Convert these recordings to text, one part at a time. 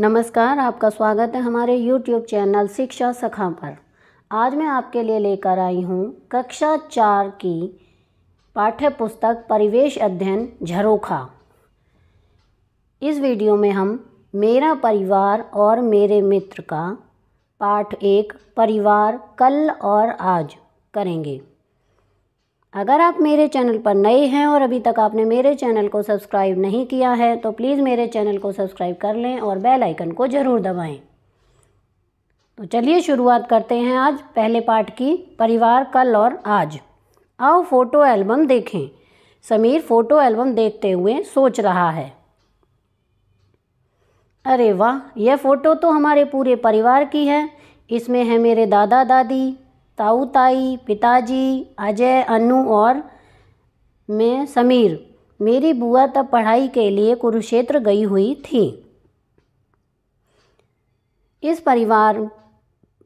नमस्कार आपका स्वागत है हमारे YouTube चैनल शिक्षा सखा पर आज मैं आपके लिए लेकर आई हूँ कक्षा चार की पाठ्य पुस्तक परिवेश अध्ययन झरोखा इस वीडियो में हम मेरा परिवार और मेरे मित्र का पाठ एक परिवार कल और आज करेंगे अगर आप मेरे चैनल पर नए हैं और अभी तक आपने मेरे चैनल को सब्सक्राइब नहीं किया है तो प्लीज़ मेरे चैनल को सब्सक्राइब कर लें और बेल आइकन को ज़रूर दबाएं। तो चलिए शुरुआत करते हैं आज पहले पार्ट की परिवार कल और आज आओ फोटो एल्बम देखें समीर फ़ोटो एल्बम देखते हुए सोच रहा है अरे वाह यह फ़ोटो तो हमारे पूरे परिवार की है इसमें है मेरे दादा दादी ताऊ ताई पिताजी अजय अनु और मैं समीर मेरी बुआ तब पढ़ाई के लिए कुरुक्षेत्र गई हुई थी इस परिवार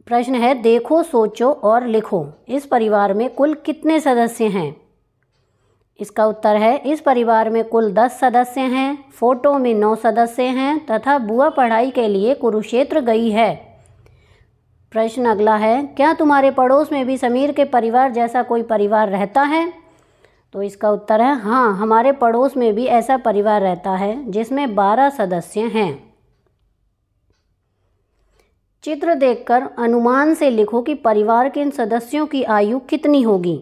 प्रश्न है देखो सोचो और लिखो इस परिवार में कुल कितने सदस्य हैं इसका उत्तर है इस परिवार में कुल दस सदस्य हैं फोटो में नौ सदस्य हैं तथा बुआ पढ़ाई के लिए कुरुक्षेत्र गई है प्रश्न अगला है क्या तुम्हारे पड़ोस में भी समीर के परिवार जैसा कोई परिवार रहता है तो इसका उत्तर है हाँ हमारे पड़ोस में भी ऐसा परिवार रहता है जिसमें बारह सदस्य हैं चित्र देखकर अनुमान से लिखो कि परिवार के इन सदस्यों की आयु कितनी होगी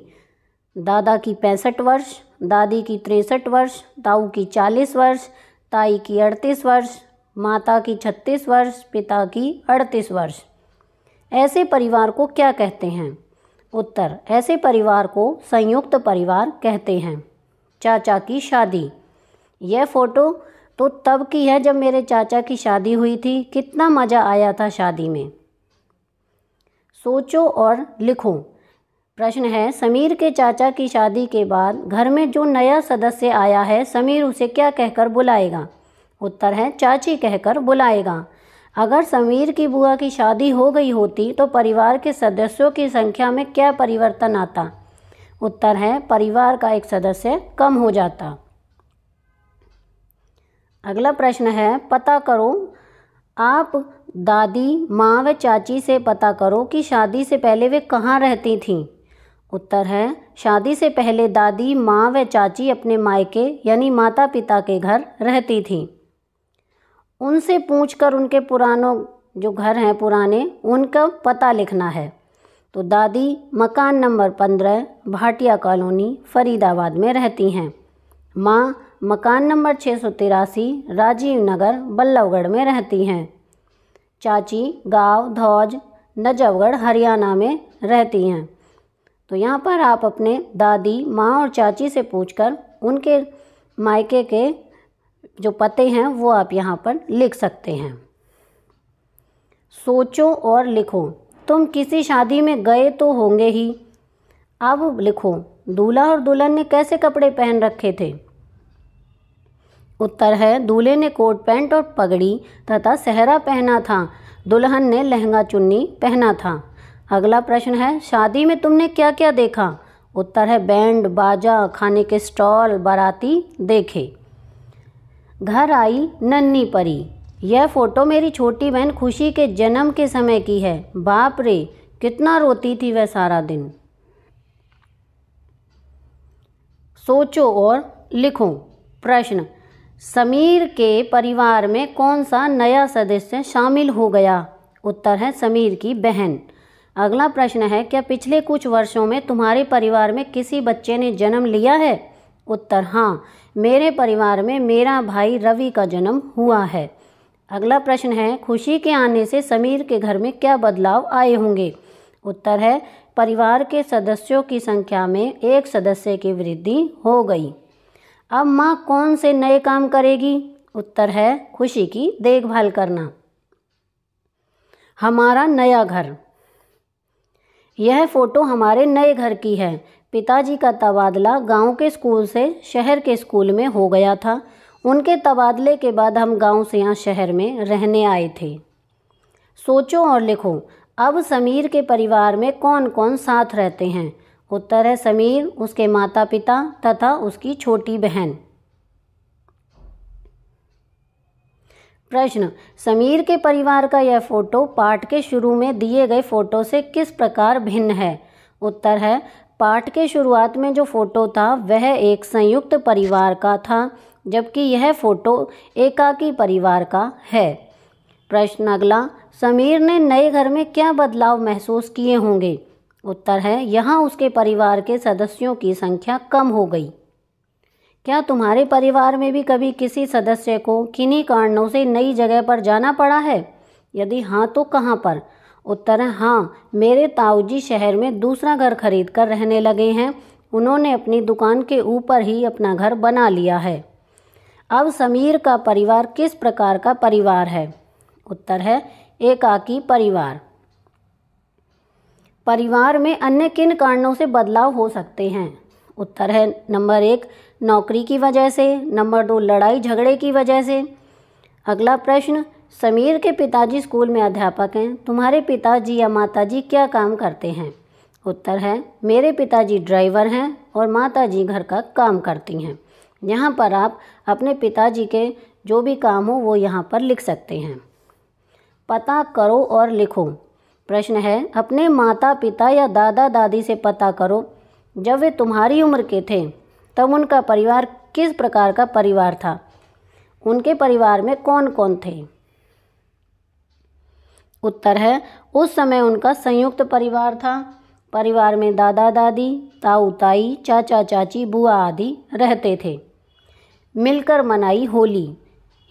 दादा की पैंसठ वर्ष दादी की तिरसठ वर्ष ताऊ की चालीस वर्ष ताई की अड़तीस वर्ष माता की छत्तीस वर्ष पिता की अड़तीस वर्ष ऐसे परिवार को क्या कहते हैं उत्तर ऐसे परिवार को संयुक्त परिवार कहते हैं चाचा की शादी यह फ़ोटो तो तब की है जब मेरे चाचा की शादी हुई थी कितना मज़ा आया था शादी में सोचो और लिखो प्रश्न है समीर के चाचा की शादी के बाद घर में जो नया सदस्य आया है समीर उसे क्या कहकर बुलाएगा उत्तर है चाची कहकर बुलाएगा अगर समीर की बुआ की शादी हो गई होती तो परिवार के सदस्यों की संख्या में क्या परिवर्तन आता उत्तर है परिवार का एक सदस्य कम हो जाता अगला प्रश्न है पता करो आप दादी माँ व चाची से पता करो कि शादी से पहले वे कहाँ रहती थीं उत्तर है शादी से पहले दादी माँ व चाची अपने मायके यानी माता पिता के घर रहती थीं उनसे पूछकर उनके पुरानों जो घर हैं पुराने उनका पता लिखना है तो दादी मकान नंबर पंद्रह भाटिया कॉलोनी फरीदाबाद में रहती हैं माँ मकान नंबर छः सौ तिरासी राजीव नगर बल्लभगढ़ में रहती हैं चाची गांव धौज नजफगढ़ हरियाणा में रहती हैं तो यहाँ पर आप अपने दादी माँ और चाची से पूछकर उनके मायके के जो पते हैं वो आप यहाँ पर लिख सकते हैं सोचो और लिखो तुम किसी शादी में गए तो होंगे ही अब लिखो दूल्हा और दुल्हन ने कैसे कपड़े पहन रखे थे उत्तर है दूल्हे ने कोट पैंट और पगड़ी तथा सहरा पहना था दुल्हन ने लहंगा चुन्नी पहना था अगला प्रश्न है शादी में तुमने क्या क्या देखा उत्तर है बैंड बाजा खाने के स्टॉल बाराती देखे घर आई नन्नी परी यह फ़ोटो मेरी छोटी बहन खुशी के जन्म के समय की है बाप रे कितना रोती थी वह सारा दिन सोचो और लिखो प्रश्न समीर के परिवार में कौन सा नया सदस्य शामिल हो गया उत्तर है समीर की बहन अगला प्रश्न है क्या पिछले कुछ वर्षों में तुम्हारे परिवार में किसी बच्चे ने जन्म लिया है उत्तर हाँ मेरे परिवार में मेरा भाई रवि का जन्म हुआ है अगला प्रश्न है खुशी के आने से समीर के घर में क्या बदलाव आए होंगे उत्तर है परिवार के सदस्यों की संख्या में एक सदस्य की वृद्धि हो गई अब माँ कौन से नए काम करेगी उत्तर है खुशी की देखभाल करना हमारा नया घर यह फ़ोटो हमारे नए घर की है पिताजी का तबादला गांव के स्कूल से शहर के स्कूल में हो गया था उनके तबादले के बाद हम गांव से यहाँ शहर में रहने आए थे सोचो और लिखो अब समीर के परिवार में कौन कौन साथ रहते हैं उत्तर है समीर उसके माता पिता तथा उसकी छोटी बहन प्रश्न समीर के परिवार का यह फोटो पाठ के शुरू में दिए गए फोटो से किस प्रकार भिन्न है उत्तर है पाठ के शुरुआत में जो फ़ोटो था वह एक संयुक्त परिवार का था जबकि यह फ़ोटो एकाकी परिवार का है प्रश्न अगला समीर ने नए घर में क्या बदलाव महसूस किए होंगे उत्तर है यहाँ उसके परिवार के सदस्यों की संख्या कम हो गई क्या तुम्हारे परिवार में भी कभी किसी सदस्य को किन्हीं कारणों से नई जगह पर जाना पड़ा है यदि हाँ तो कहाँ पर उत्तर है हाँ मेरे ताऊजी शहर में दूसरा घर खरीद कर रहने लगे हैं उन्होंने अपनी दुकान के ऊपर ही अपना घर बना लिया है अब समीर का परिवार किस प्रकार का परिवार है उत्तर है एकाकी परिवार परिवार में अन्य किन कारणों से बदलाव हो सकते हैं उत्तर है नंबर एक नौकरी की वजह से नंबर दो लड़ाई झगड़े की वजह से अगला प्रश्न समीर के पिताजी स्कूल में अध्यापक हैं तुम्हारे पिताजी या माताजी क्या काम करते हैं उत्तर है मेरे पिताजी ड्राइवर हैं और माताजी घर का काम करती हैं यहाँ पर आप अपने पिताजी के जो भी काम हो वो यहाँ पर लिख सकते हैं पता करो और लिखो प्रश्न है अपने माता पिता या दादा दादी से पता करो जब वे तुम्हारी उम्र के थे तब उनका परिवार किस प्रकार का परिवार था उनके परिवार में कौन कौन थे उत्तर है उस समय उनका संयुक्त परिवार था परिवार में दादा दादी ताऊ ताई चाचा चाची बुआ आदि रहते थे मिलकर मनाई होली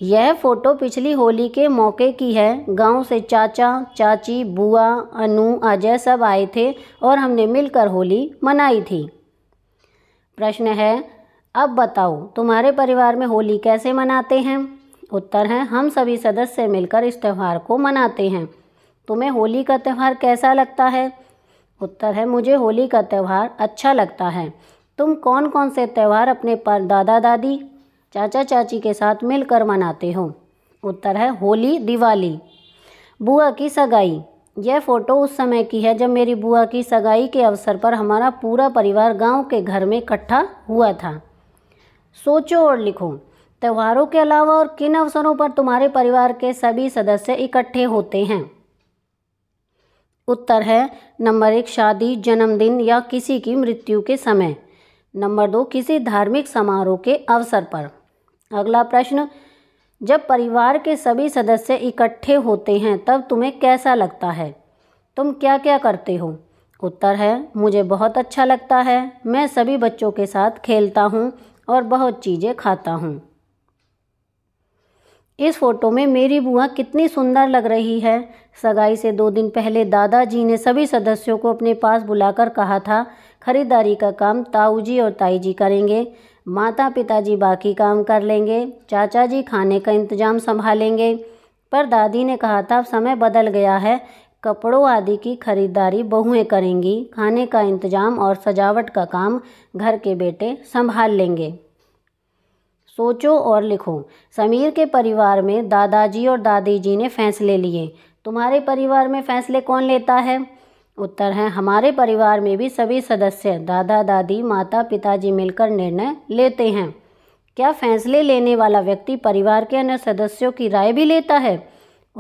यह फ़ोटो पिछली होली के मौके की है गांव से चाचा चाची बुआ अनु अजय सब आए थे और हमने मिलकर होली मनाई थी प्रश्न है अब बताओ तुम्हारे परिवार में होली कैसे मनाते हैं उत्तर है हम सभी सदस्य मिलकर इस त्यौहार को मनाते हैं तुम्हें होली का त्यौहार कैसा लगता है उत्तर है मुझे होली का त्यौहार अच्छा लगता है तुम कौन कौन से त्यौहार अपने पर दादा दादी चाचा चाची के साथ मिलकर मनाते हो उत्तर है होली दिवाली बुआ की सगाई यह फ़ोटो उस समय की है जब मेरी बुआ की सगाई के अवसर पर हमारा पूरा परिवार गांव के घर में इकट्ठा हुआ था सोचो और लिखो त्योहारों के अलावा और किन अवसरों पर तुम्हारे परिवार के सभी सदस्य इकट्ठे होते हैं उत्तर है नंबर एक शादी जन्मदिन या किसी की मृत्यु के समय नंबर दो किसी धार्मिक समारोह के अवसर पर अगला प्रश्न जब परिवार के सभी सदस्य इकट्ठे होते हैं तब तुम्हें कैसा लगता है तुम क्या क्या करते हो उत्तर है मुझे बहुत अच्छा लगता है मैं सभी बच्चों के साथ खेलता हूँ और बहुत चीज़ें खाता हूँ इस फोटो में मेरी बुआ कितनी सुंदर लग रही है सगाई से दो दिन पहले दादाजी ने सभी सदस्यों को अपने पास बुलाकर कहा था खरीदारी का काम ताऊ जी और ताई जी करेंगे माता पिताजी बाकी काम कर लेंगे चाचा जी खाने का इंतजाम संभालेंगे पर दादी ने कहा था समय बदल गया है कपड़ों आदि की खरीदारी बहुएं करेंगी खाने का इंतजाम और सजावट का काम घर के बेटे संभाल लेंगे सोचो और लिखो समीर के परिवार में दादाजी और दादी जी ने फैसले लिए तुम्हारे परिवार में फैसले कौन लेता है उत्तर है हमारे परिवार में भी सभी सदस्य दादा दादी माता पिताजी मिलकर निर्णय लेते हैं क्या फैसले लेने वाला व्यक्ति परिवार के अन्य सदस्यों की राय भी लेता है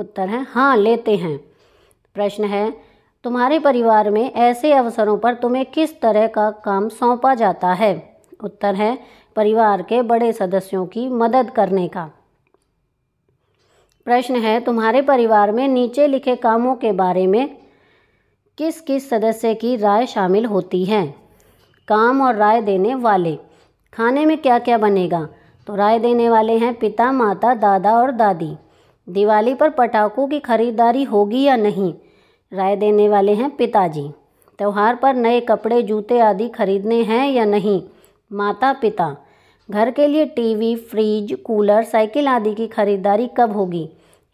उत्तर है हाँ लेते हैं प्रश्न है तुम्हारे परिवार में ऐसे अवसरों पर तुम्हें किस तरह का काम सौंपा जाता है उत्तर है परिवार के बड़े सदस्यों की मदद करने का प्रश्न है तुम्हारे परिवार में नीचे लिखे कामों के बारे में किस किस सदस्य की राय शामिल होती है काम और राय देने वाले खाने में क्या क्या बनेगा तो राय देने वाले हैं पिता माता दादा और दादी दिवाली पर पटाखों की खरीदारी होगी या नहीं राय देने वाले हैं पिताजी त्यौहार पर नए कपड़े जूते आदि खरीदने हैं या नहीं माता पिता घर के लिए टीवी फ्रिज कूलर साइकिल आदि की खरीदारी कब होगी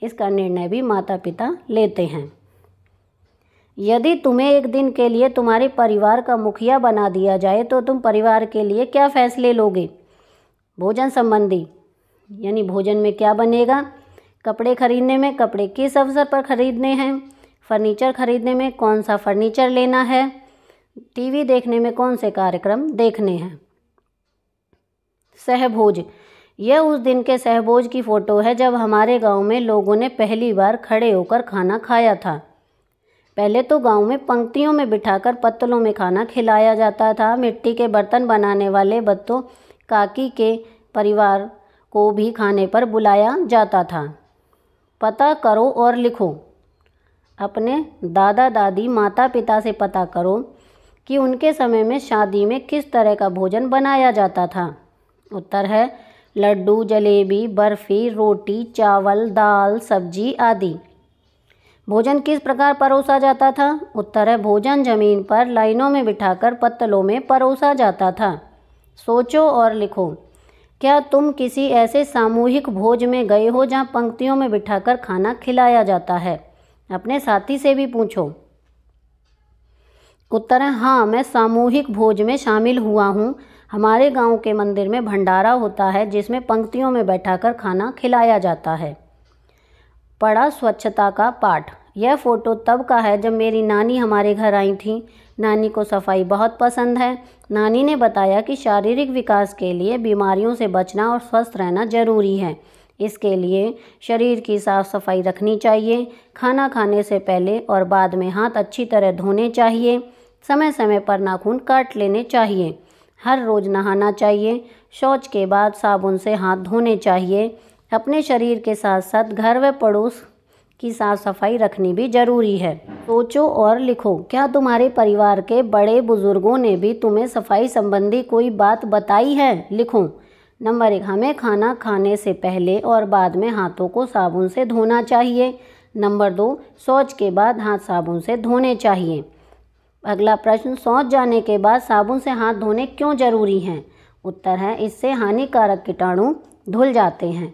इसका निर्णय भी माता पिता लेते हैं यदि तुम्हें एक दिन के लिए तुम्हारे परिवार का मुखिया बना दिया जाए तो तुम परिवार के लिए क्या फैसले लोगे भोजन संबंधी यानी भोजन में क्या बनेगा कपड़े खरीदने में कपड़े किस अवसर पर खरीदने हैं फर्नीचर खरीदने में कौन सा फर्नीचर लेना है टीवी देखने में कौन से कार्यक्रम देखने हैं सहभोज यह उस दिन के सहभोज की फ़ोटो है जब हमारे गांव में लोगों ने पहली बार खड़े होकर खाना खाया था पहले तो गांव में पंक्तियों में बिठाकर पत्तलों में खाना खिलाया जाता था मिट्टी के बर्तन बनाने वाले बत्तों काकी के परिवार को भी खाने पर बुलाया जाता था पता करो और लिखो अपने दादा दादी माता पिता से पता करो कि उनके समय में शादी में किस तरह का भोजन बनाया जाता था उत्तर है लड्डू जलेबी बर्फ़ी रोटी चावल दाल सब्जी आदि भोजन किस प्रकार परोसा जाता था उत्तर है भोजन जमीन पर लाइनों में बिठाकर पत्तलों में परोसा जाता था सोचो और लिखो क्या तुम किसी ऐसे सामूहिक भोज में गए हो जहाँ पंक्तियों में बिठाकर खाना खिलाया जाता है अपने साथी से भी पूछो उत्तर है हाँ मैं सामूहिक भोज में शामिल हुआ हूँ हमारे गांव के मंदिर में भंडारा होता है जिसमें पंक्तियों में बैठाकर खाना खिलाया जाता है पड़ा स्वच्छता का पाठ यह फ़ोटो तब का है जब मेरी नानी हमारे घर आई थी नानी को सफाई बहुत पसंद है नानी ने बताया कि शारीरिक विकास के लिए बीमारियों से बचना और स्वस्थ रहना ज़रूरी है इसके लिए शरीर की साफ सफाई रखनी चाहिए खाना खाने से पहले और बाद में हाथ अच्छी तरह धोने चाहिए समय समय पर नाखून काट लेने चाहिए हर रोज़ नहाना चाहिए शौच के बाद साबुन से हाथ धोने चाहिए अपने शरीर के साथ साथ घर व पड़ोस की साफ सफाई रखनी भी जरूरी है सोचो और लिखो क्या तुम्हारे परिवार के बड़े बुजुर्गों ने भी तुम्हें सफाई संबंधी कोई बात बताई है लिखो नंबर एक हमें खाना खाने से पहले और बाद में हाथों को साबुन से धोना चाहिए नंबर दो शौच के बाद हाथ साबुन से धोने चाहिए अगला प्रश्न सौंच जाने के बाद साबुन से हाथ धोने क्यों जरूरी हैं उत्तर है इससे हानिकारक कीटाणु धुल जाते हैं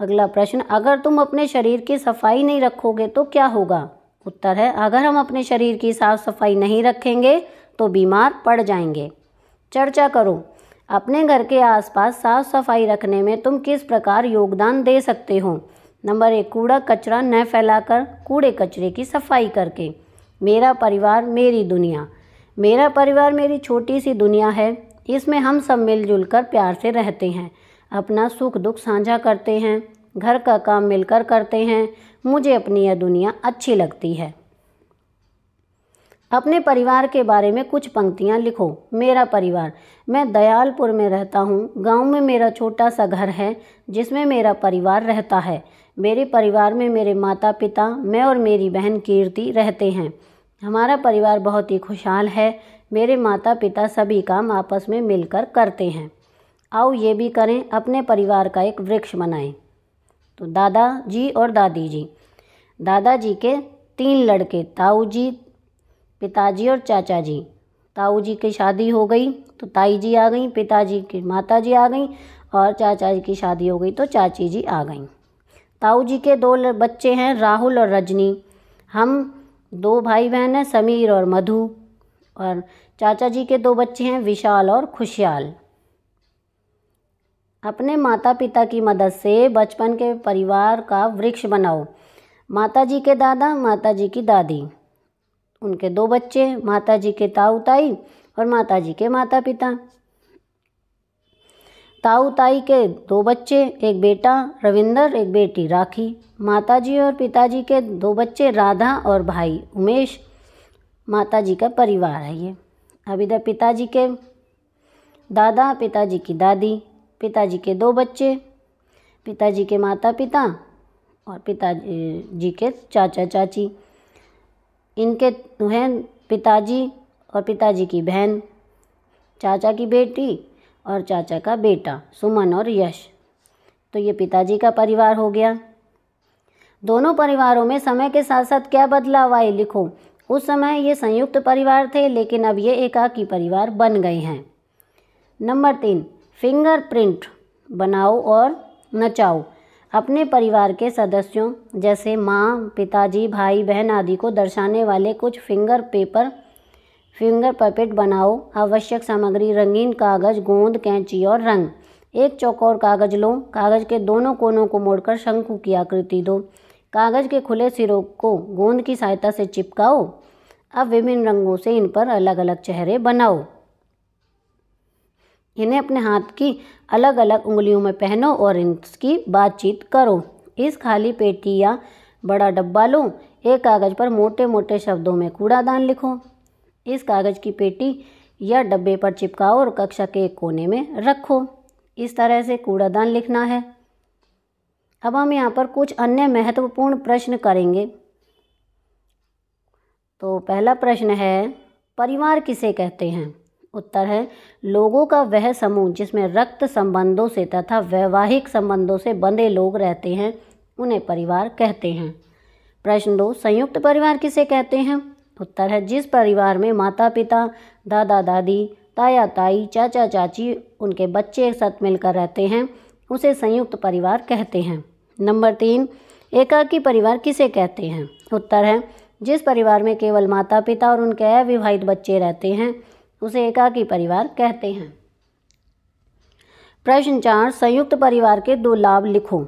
अगला प्रश्न अगर तुम अपने शरीर की सफाई नहीं रखोगे तो क्या होगा उत्तर है अगर हम अपने शरीर की साफ सफाई नहीं रखेंगे तो बीमार पड़ जाएंगे चर्चा करो अपने घर के आसपास साफ सफाई रखने में तुम किस प्रकार योगदान दे सकते हो नंबर एक कूड़ा कचरा न फैलाकर कूड़े कचरे की सफाई करके मेरा परिवार मेरी दुनिया मेरा परिवार मेरी छोटी सी दुनिया है इसमें हम सब मिलजुल कर प्यार से रहते हैं अपना सुख दुख साझा करते हैं घर का काम मिलकर करते हैं मुझे अपनी यह दुनिया अच्छी लगती है अपने परिवार के बारे में कुछ पंक्तियाँ लिखो मेरा परिवार मैं दयालपुर में रहता हूँ गांव में मेरा छोटा सा घर है जिसमें मेरा परिवार रहता है मेरे परिवार में मेरे माता पिता मैं और मेरी बहन कीर्ति रहते हैं हमारा परिवार बहुत ही खुशहाल है मेरे माता पिता सभी काम आपस में मिलकर करते हैं आओ ये भी करें अपने परिवार का एक वृक्ष बनाएं तो दादा जी और दादी जी दादाजी के तीन लड़के ताऊ जी पिताजी और चाचा जी ताऊ जी की शादी हो गई तो ताई जी आ गई पिताजी की माता जी आ गई और चाचा जी की शादी हो गई तो चाची जी आ गई ताऊ जी के दो बच्चे हैं राहुल और रजनी हम दो भाई बहन हैं समीर और मधु और चाचा जी के दो बच्चे हैं विशाल और खुशहाल अपने माता पिता की मदद से बचपन के परिवार का वृक्ष बनाओ माता जी के दादा माता जी की दादी उनके दो बच्चे माता जी के ताऊ ताई और माता जी के माता पिता ताऊ ताई के दो बच्चे एक बेटा रविंदर एक बेटी राखी माताजी और पिताजी के दो बच्चे राधा और भाई उमेश माताजी का परिवार है ये अब इधर पिताजी के दादा पिताजी की दादी पिताजी के दो बच्चे पिताजी के माता पिता और पिताजी के चाचा चाची इनके हैं पिताजी और पिताजी की बहन चाचा की बेटी और चाचा का बेटा सुमन और यश तो ये पिताजी का परिवार हो गया दोनों परिवारों में समय के साथ साथ क्या बदलाव आए लिखो उस समय ये संयुक्त परिवार थे लेकिन अब ये एकाकी परिवार बन गए हैं नंबर तीन फिंगरप्रिंट बनाओ और नचाओ अपने परिवार के सदस्यों जैसे माँ पिताजी भाई बहन आदि को दर्शाने वाले कुछ फिंगर पेपर फिंगर पपेट बनाओ आवश्यक सामग्री रंगीन कागज गोंद कैंची और रंग एक चौकोर कागज लो कागज के दोनों कोनों को मोड़कर शंकु की आकृति दो कागज के खुले सिरों को गोंद की सहायता से चिपकाओ अब विभिन्न रंगों से इन पर अलग अलग चेहरे बनाओ इन्हें अपने हाथ की अलग अलग उंगलियों में पहनो और इनकी बातचीत करो इस खाली पेटी या बड़ा डब्बा लो एक कागज़ पर मोटे मोटे शब्दों में कूड़ादान लिखो इस कागज़ की पेटी या डब्बे पर चिपकाओ और कक्षा के एक कोने में रखो इस तरह से कूड़ादान लिखना है अब हम यहाँ पर कुछ अन्य महत्वपूर्ण प्रश्न करेंगे तो पहला प्रश्न है परिवार किसे कहते हैं उत्तर है लोगों का वह समूह जिसमें रक्त संबंधों से तथा वैवाहिक संबंधों से बंधे लोग रहते हैं उन्हें परिवार कहते हैं प्रश्न दो संयुक्त परिवार किसे कहते हैं उत्तर है जिस परिवार में माता पिता दादा दादी ताया ताई चाचा चाची उनके बच्चे एक साथ मिलकर रहते हैं उसे संयुक्त परिवार कहते हैं नंबर तीन एकाकी परिवार किसे कहते हैं उत्तर है जिस परिवार में केवल माता पिता और उनके अविवाहित बच्चे रहते हैं उसे एकाकी परिवार कहते हैं प्रश्न चार संयुक्त परिवार के दो लाभ लिखो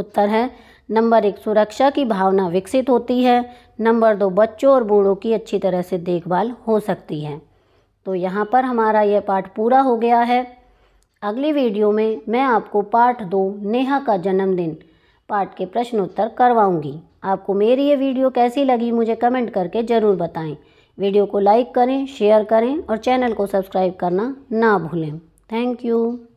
उत्तर है नंबर एक सुरक्षा की भावना विकसित होती है नंबर दो बच्चों और बूढ़ों की अच्छी तरह से देखभाल हो सकती है तो यहाँ पर हमारा यह पाठ पूरा हो गया है अगली वीडियो में मैं आपको पाठ दो नेहा का जन्मदिन पाठ के प्रश्नोत्तर करवाऊंगी आपको मेरी ये वीडियो कैसी लगी मुझे कमेंट करके ज़रूर बताएं वीडियो को लाइक करें शेयर करें और चैनल को सब्सक्राइब करना ना भूलें थैंक यू